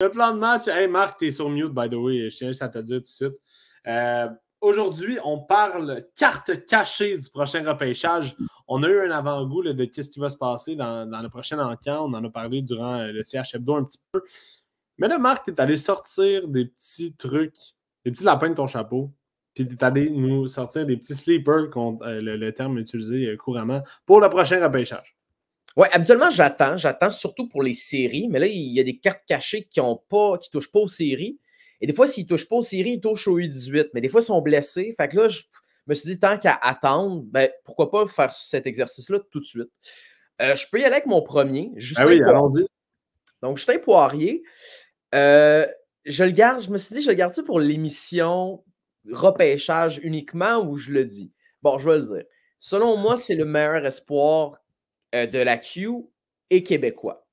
Le plan de match, hey Marc, t'es sur mute, by the way, je tiens juste à te dire tout de suite. Euh, aujourd'hui, on parle carte cachée du prochain repêchage. On a eu un avant-goût de ce qui va se passer dans, le prochain encamp. On en a parlé durant euh, le CH Hebdo un petit peu. Mais là, Marc, t'es allé sortir des petits trucs, des petits lapins de ton chapeau. Puis t'es allé nous sortir des petits sleepers, euh, le terme utilisé couramment, pour le prochain repêchage. Oui, habituellement, j'attends. J'attends surtout pour les séries, mais là, il y a des cartes cachées qui ont pas, qui touchent pas aux séries. Et des fois, s'ils ne touchent pas aux séries, ils touchent au U18. Mais des fois, ils sont blessés. Fait que là, je me suis dit, tant qu'à attendre, ben, pourquoi pas faire cet exercice-là tout de suite. Euh, je peux y aller avec mon premier. ah oui, allons-y. Donc, Justin Poirier. Euh, je le garde, je me suis dit, je le garde ça pour l'émission repêchage uniquement ou je le dis? Bon, je vais le dire. Selon moi, c'est le meilleur espoir euh, de la Q et québécois.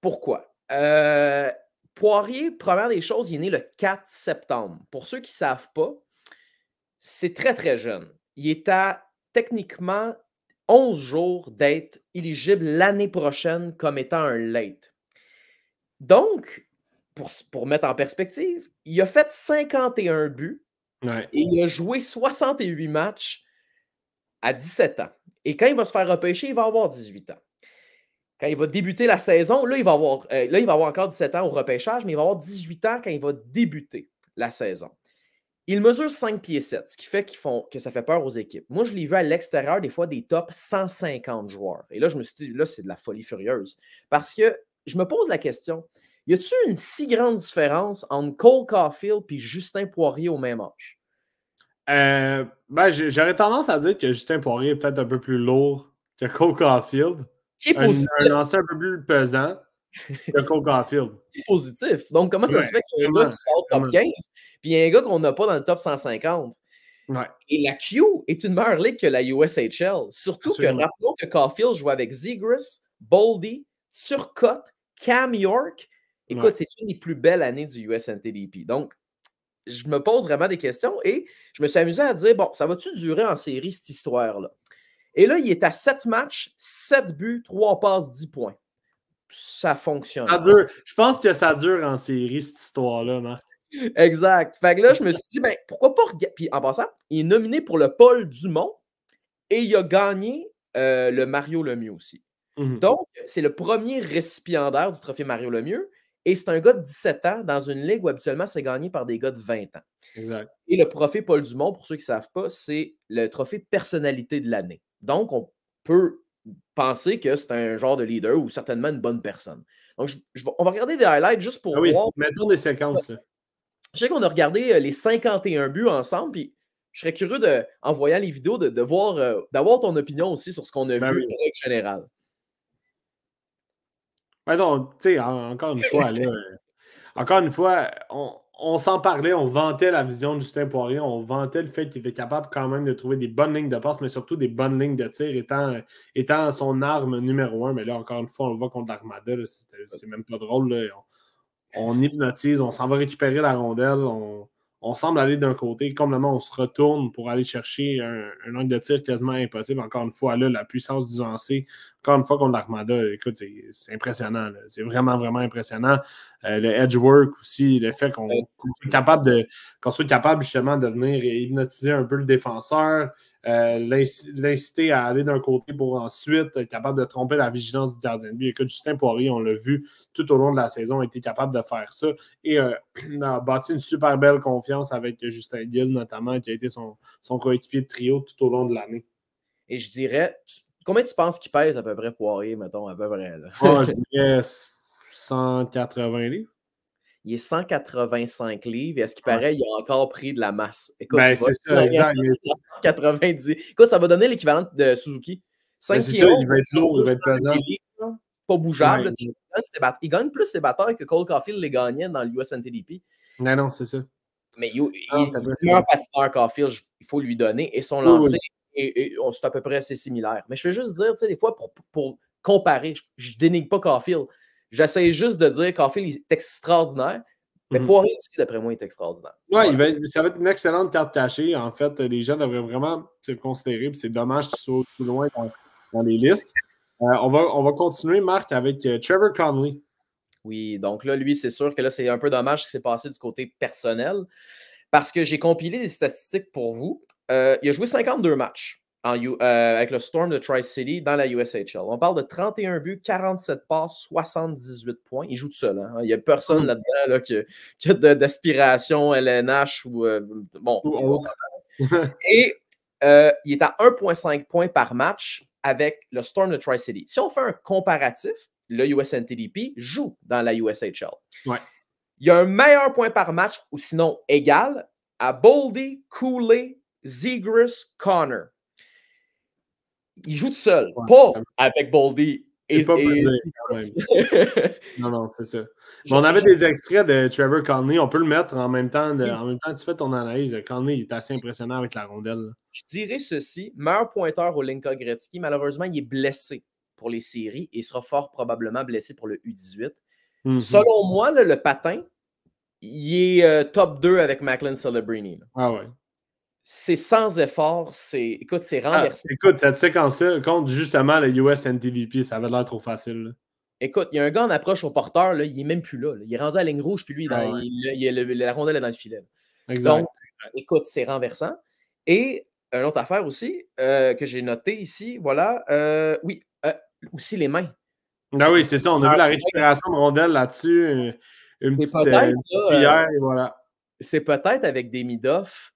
Pourquoi? Euh, Poirier, première des choses, il est né le 4 septembre. Pour ceux qui ne savent pas, c'est très, très jeune. Il est à techniquement 11 jours d'être éligible l'année prochaine comme étant un late. Donc, pour, mettre en perspective, il a fait 51 buts et il a joué 68 matchs à 17 ans. Et quand il va se faire repêcher, il va avoir 18 ans. Quand il va débuter la saison, là, il va avoir, euh, là, il va avoir encore 17 ans au repêchage, mais il va avoir 18 ans quand il va débuter la saison. Il mesure 5 pieds 7, ce qui fait font, que ça fait peur aux équipes. Moi, je l'ai vu à l'extérieur, des fois, des top 150 joueurs. Et là, je me suis dit, là, c'est de la folie furieuse. Parce que je me pose la question, y a-t-il une si grande différence entre Cole Caulfield et Justin Poirier au même âge? Euh, ben, j'aurais tendance à dire que Justin Poirier est peut-être un peu plus lourd que Cole Caulfield. Qui est positif. Un ancien un peu plus pesant que Cole Caulfield. Qui est positif. Donc, comment ça se fait qu'il y a un gars qui sort top 15 puis y un gars qu'on n'a pas dans le top 150? Ouais. Et la Q est une meilleure ligue que la USHL. Surtout que rappelons que Caulfield joue avec Zegris, Boldy, Turcotte, Cam York. Écoute, c'est une des plus belles années du USNTDP. Donc, je me pose vraiment des questions et je me suis amusé à dire, bon, ça va-tu durer en série cette histoire-là? Et là, il est à 7 matchs, 7 buts, 3 passes, 10 points. Ça fonctionne. Ça dure. Je pense que ça dure en série, cette histoire-là, Marc. Exact. Fait que là, je me suis dit, ben, pourquoi pas. Puis en passant, il est nominé pour le Paul Dumont et il a gagné euh, le Mario Lemieux aussi. Mhm. Donc, c'est le premier récipiendaire du trophée Mario Lemieux. Et c'est un gars de 17 ans dans une ligue où habituellement c'est gagné par des gars de 20 ans. Exact. Et le trophée Paul Dumont, pour ceux qui ne savent pas, c'est le trophée de personnalité de l'année. Donc, on peut penser que c'est un genre de leader ou certainement une bonne personne. Donc, on va regarder des highlights juste pour ah oui, voir. Mettons des séquences. Je sais qu'on a regardé euh, les 51 buts ensemble, puis je serais curieux de, en voyant les vidéos de, euh, d'avoir ton opinion aussi sur ce qu'on a ben vu en en général encore une fois, euh, une fois, on, s'en parlait, on vantait la vision de Justin Poirier, on vantait le fait qu'il était capable quand même de trouver des bonnes lignes de passe, mais surtout des bonnes lignes de tir étant, étant son arme numéro un. Mais là, encore une fois, on le voit contre l'Armada, euh, c'est même pas drôle. On, hypnotise, on s'en va récupérer la rondelle, on, semble aller d'un côté, Comme le moment on se retourne pour aller chercher un, angle de tir quasiment impossible. Encore une fois, là, la puissance du lancer, encore une fois, contre l'Armada, écoute, c'est impressionnant. C'est vraiment, vraiment impressionnant. Euh, le edge work aussi, le fait qu'on soit capable soit capable justement de venir hypnotiser un peu le défenseur, euh, l'inciter à aller d'un côté pour ensuite être capable de tromper la vigilance du gardien de but. Écoute, Justin Poirier, on l'a vu tout au long de la saison, a été capable de faire ça et euh, a bâti une super belle confiance avec Justin Gill notamment, qui a été son, coéquipier de trio tout au long de l'année. Et je dirais, Combien tu penses qu'il pèse à peu près Poirier, mettons, à peu près? Là? Oh, je dirais 180 livres. Il est 185 livres. est ce qu'il paraît, il a encore pris de la masse. Écoute, ben, c'est ça, exact. 190. Écoute, ça va donner l'équivalent de Suzuki. 5 ben, Ça, il va être lourd, il va être pesant. pas bougeable. Il, gagne plus ses batteurs que Cole Caulfield les gagnait dans l'USNTDP. Non, non, c'est ça. Mais ah, il, un patineur Caulfield, il faut lui donner. Et son lancé et, c'est à peu près assez similaire. Mais je vais juste dire, tu sais, des fois, pour, comparer, je, dénigre pas Caulfield. J'essaie juste de dire Caulfield est extraordinaire, mais mm aussi, d'après moi, est extraordinaire. Oui, ça va être une excellente carte cachée. En fait, les gens devraient vraiment se considérer, c'est dommage qu'il soit tout loin dans, les listes. Euh, on, va, on va continuer, Marc, avec euh, Trevor Conley. Oui, donc là, lui, c'est sûr que là, c'est un peu dommage ce qui s'est passé du côté personnel parce que j'ai compilé des statistiques pour vous. Euh, il a joué 52 matchs en euh, avec le Storm de Tri-City dans la USHL. On parle de 31 buts, 47 passes, 78 points. Il joue tout seul. Hein. Il n'y a personne hmm. là-dedans qui, a d'aspiration LNH ou. Euh, bon. Et il est à 1,5 points par match avec le Storm de Tri-City. Si on fait un comparatif, le USNTDP joue dans la USHL. Ouais. Il y a un meilleur point par match, ou sinon égal, à Boldy, Cooley, Zegris Connor. Il joue tout seul, avec Boldy. Et, pas non, non, c'est ça. Mais on avait des extraits de Trevor Conley. On peut le mettre en même temps, en même temps tu fais ton analyse. Carney il est assez impressionnant avec la rondelle. Je dirais ceci meilleur pointeur au Linka Gretzky. Malheureusement, il est blessé pour les séries et sera fort probablement blessé pour le U18. Mhm. Selon moi, le patin, il est euh, top 2 avec Macklin Celebrini. Ah ouais c'est sans effort, c'est écoute, c'est ah, renversant. Écoute, tu sais quand ça compte justement le US NTDP, ça avait l'air trop facile. Écoute, il y a un gars en approche au porteur, là, il n'est même plus là, Il est rendu à la ligne rouge, puis lui, ah la rondelle est dans le filet. Donc, écoute, c'est renversant. Et une autre affaire aussi euh, que j'ai notée ici, voilà, euh, oui, euh, aussi les mains. Ah oui, c'est ça, on a vu la ah, récupération de rondelle là-dessus, une, peut-être ça. C'est peut-être avec des mid offs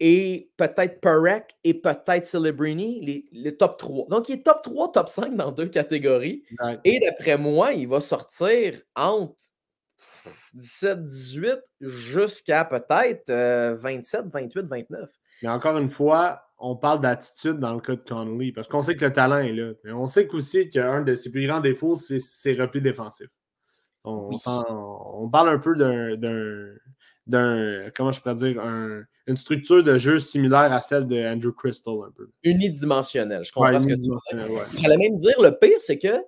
et peut-être Parek et peut-être Celebrini, les, top 3. Donc, il est top 3, top 5 dans deux catégories. Et d'après moi, il va sortir entre 17, 18 jusqu'à peut-être 27, 28, 29. Mais encore une fois, on parle d'attitude dans le cas de Connolly, parce qu'on sait que le talent est là. Mais on sait aussi qu'un de ses plus grands défauts, c'est ses replis défensifs. on parle un peu d'un d'un, comment je pourrais dire, un, une structure de jeu similaire à celle de Andrew Crystal un peu. Unidimensionnelle, je comprends ce que tu veux ouais. J'allais même dire, le pire, c'est que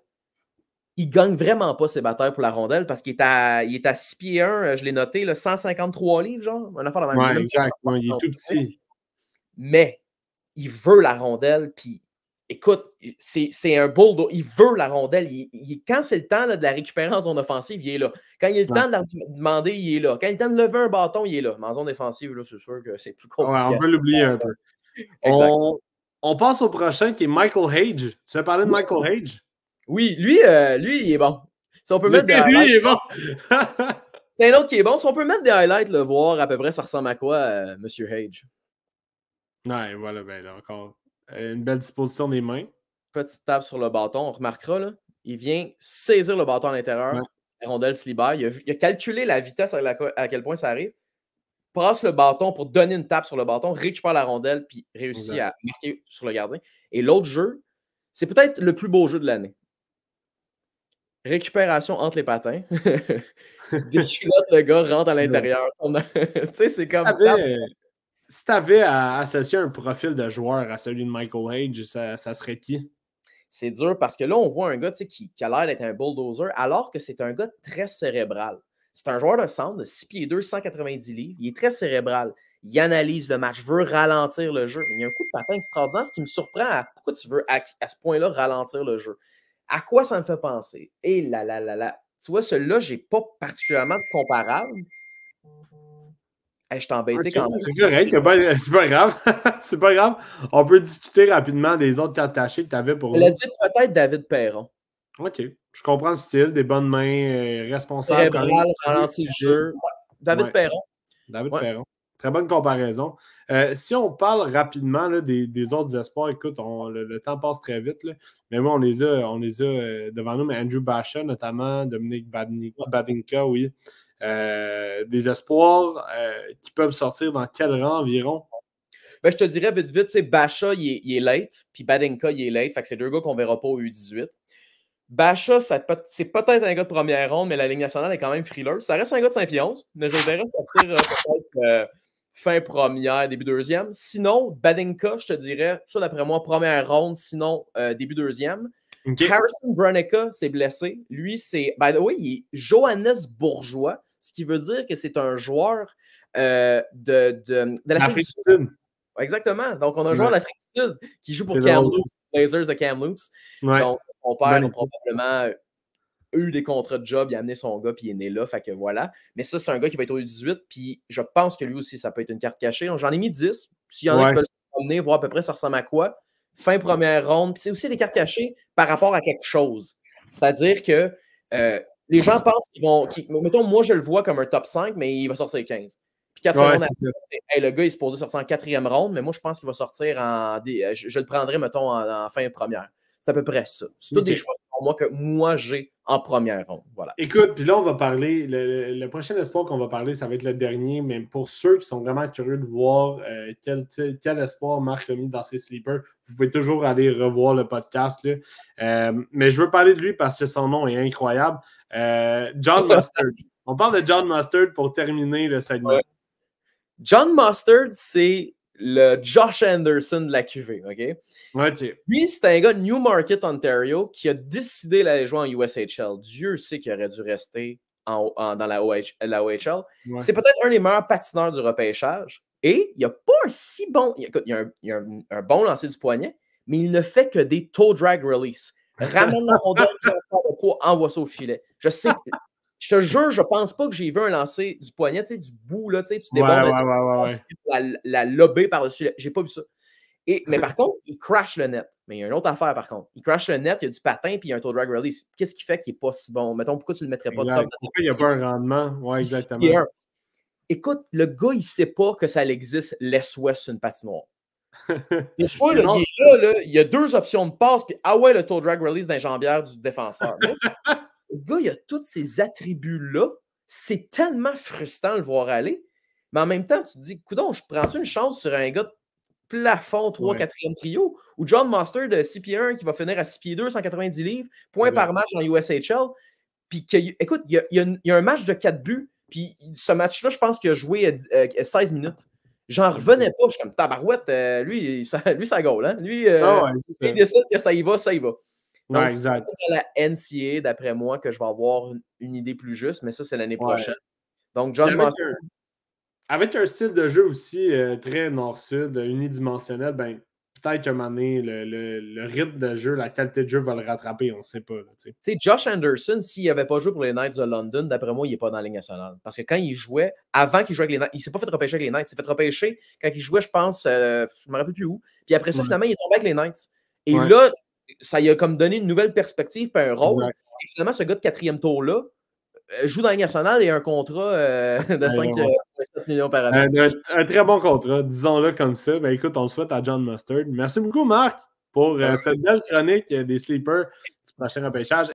il gagne vraiment pas ses batailles pour la rondelle parce qu'il est à, il est à 6 pieds 1, euh, je l'ai noté, là, 153 livres, genre, un affaire de même. Mais il veut la rondelle, puis écoute, c'est un bulldo. Il veut la rondelle. Il, quand c'est le temps là, de la récupérer en zone offensive, il est là. Quand il est le temps de la demander, il est là. Quand il est le temps de lever un bâton, il est là. Mais en zone défensive, c'est sûr que c'est plus compliqué. Ouais, on peut l'oublier un peu. On, on, passe au prochain qui est Michael Hage. Tu veux parler de Michael Hage? Oui, lui, euh, lui, il est bon. on peut mettre lui, il est bon. c'est un autre qui est bon. Si on peut mettre des highlights, le voir à peu près, ça ressemble à quoi, M. Euh, Monsieur Hage? Ouais, voilà, ben encore euh, une belle disposition des mains. Petite tape sur le bâton. On remarquera, là, il vient saisir le bâton à l'intérieur. La rondelle se libère. Il a, calculé la vitesse à, quel point ça arrive. Passe le bâton pour donner une tape sur le bâton, récupère la rondelle, puis réussit à marquer sur le gardien. Et l'autre jeu, c'est peut-être le plus beau jeu de l'année. Récupération entre les patins. culottes, le gars, rentre à l'intérieur. tu sais, c'est comme. Ah, si tu avais à associer un profil de joueur à celui de Michael Hage, ça, serait qui? C'est dur parce que là, on voit un gars qui, a l'air d'être un bulldozer, alors que c'est un gars très cérébral. C'est un joueur de centre de 6 pieds 2, 190 livres. Il est très cérébral. Il analyse le match, veut ralentir le jeu. il y a un coup de patin extraordinaire, ce qui me surprend pourquoi tu veux à, ce point-là ralentir le jeu. À quoi ça me fait penser? Et eh là, là, là, là. Tu vois, celui-là, je n'ai pas particulièrement de comparable je t'embêtais quand même. C'est correct, c'est pas, grave. c'est pas grave. On peut discuter rapidement des autres attachés que tu avais pour. Elle a dit peut-être David Perron. OK. Je comprends le style, des bonnes mains, euh, responsables. Très ralenti le jeu. David Perron. David Perron. Très bonne comparaison. Euh, si on parle rapidement des, autres espoirs, écoute, le, temps passe très vite, mais moi, on les a, on les a euh, devant nous, mais Andrew Basha notamment, Dominique Babinka, oui. Euh, des espoirs euh, qui peuvent sortir dans quel rang environ? Ben, je te dirais vite, vite, c'est Bacha, il est, late, puis Badenka, il est late. Fait que c'est deux gars qu'on ne verra pas au U18. Bacha, c'est peut-être un gars de première ronde, mais la Ligue nationale est quand même frileuse. Ça reste un gars de Saint-Pionce, mais je le sortir euh, peut-être fin première, début deuxième. Sinon, Badenka, je te dirais, ça d'après moi, première ronde, sinon début deuxième. Harrison Brunica, s'est blessé. Lui, c'est. the oui, il est Johannes Bourgeois ce qui veut dire que c'est un joueur euh, de, de, de l'Afrique du Sud. Exactement. Donc, on a un joueur de l'Afrique du Sud qui joue pour Kamloops, Blazers de Kamloops. Donc, son père a probablement euh, eu des contrats de job, il a amené son gars, puis il est né là, fait que voilà. Mais ça, c'est un gars qui va être au 18, puis je pense que lui aussi, ça peut être une carte cachée. J'en ai mis 10. S'il y en a qui veulent voir à peu près ça ressemble à quoi. Fin première ronde. Puis c'est aussi des cartes cachées par rapport à quelque chose. C'est-à-dire que euh, les gens pensent qu'ils vont. mettons, moi, je le vois comme un top 5, mais il va sortir 15. Puis 4 ouais, secondes le gars, il se posait sur en quatrième ronde, mais moi, je pense qu'il va sortir en. Euh, je, le prendrai, mettons, en, fin première. C'est à peu près ça. C'est tous des choix pour moi que moi, j'ai en première ronde. Voilà. Écoute, puis là, on va parler. Le, prochain espoir qu'on va parler, ça va être le dernier, mais pour ceux qui sont vraiment curieux de voir euh, quel, espoir Marc a mis dans ses sleepers, vous pouvez toujours aller revoir le podcast. Euh, mais je veux parler de lui parce que son nom est incroyable. Euh, John Mustard. On parle de John Mustard pour terminer le segment. John Mustard, c'est le Josh Anderson de la QV, OK? Lui, c'est un gars de Newmarket, Ontario, qui a décidé d'aller jouer en USHL. Dieu sait qu'il aurait dû rester dans la, OHL. C'est peut-être un des meilleurs patineurs du repêchage. Et il n'y a pas un si bon... Il un, bon lancer du poignet, mais il ne fait que des toe drag release. Ramène dans mon dos envoie ça au filet. Je sais Je te jure, je pense pas que j'ai vu un lancer du poignet, tu sais, du bout, là, tu sais, tu débordes la, la par-dessus. J'ai pas vu ça. Et, mais par contre, il crash le net. Mais il y a une autre affaire, par contre. Il crash le net, il y a du patin, puis il y a un taux de drag release. Qu'est-ce qui fait qu'il n'est pas si bon? Mettons, pourquoi tu ne le mettrais pas de top? il n'y a pas un rendement? Oui, exactement. Écoute, le gars, il ne sait pas que ça existe l'Est-Ouest sur une patinoire. il, y a deux options de passe, puis ah ouais, le tour drag release d'un jambière du défenseur. le gars, il a tous ces attributs-là. C'est tellement frustrant de le voir aller. Mais en même temps, tu te dis, coudon, je prends une chance sur un gars de plafond 3 4 e trio ou John Master de cp 1 qui va finir à cp 2, 190 livres, point par match en USHL. Puis écoute, il y, a, un, match de 4 buts, puis ce match-là, je pense qu'il a joué 16 euh, euh, minutes. J'en revenais pas. Je suis comme tabarouette. Euh, lui, ça, lui, ça goal. Hein? Lui, euh, ah il décide que ça y va, ça y va. Donc, ouais, c'est à la NCA, d'après moi, que je vais avoir une, idée plus juste, mais ça, c'est l'année prochaine. Donc, John Master. Avec un style de jeu aussi euh, très nord-sud, unidimensionnel, ben, peut-être qu'à un moment donné, le, rythme de jeu, la qualité de jeu va le rattraper, on ne sait pas. Tu Josh Anderson, s'il n'avait pas joué pour les Knights de London, d'après moi, il n'est pas dans la Ligue nationale. Parce que quand il jouait, avant qu'il joue avec les Knights, il ne s'est pas fait repêcher avec les Knights, il s'est fait repêcher quand il jouait, je pense, euh, je ne me rappelle plus où. Puis après ça, finalement, il est tombé avec les Knights. Et là, ça lui a comme donné une nouvelle perspective, puis un rôle. Et finalement, ce gars de quatrième tour-là, euh, joue dans la nationale et un contrat euh, de 5 euh, millions par année. Un, très bon contrat, disons-le comme ça. Mais ben, écoute, on le souhaite à John Mustard. Merci beaucoup, Marc, pour cette belle chronique des sleepers du prochain repêchage.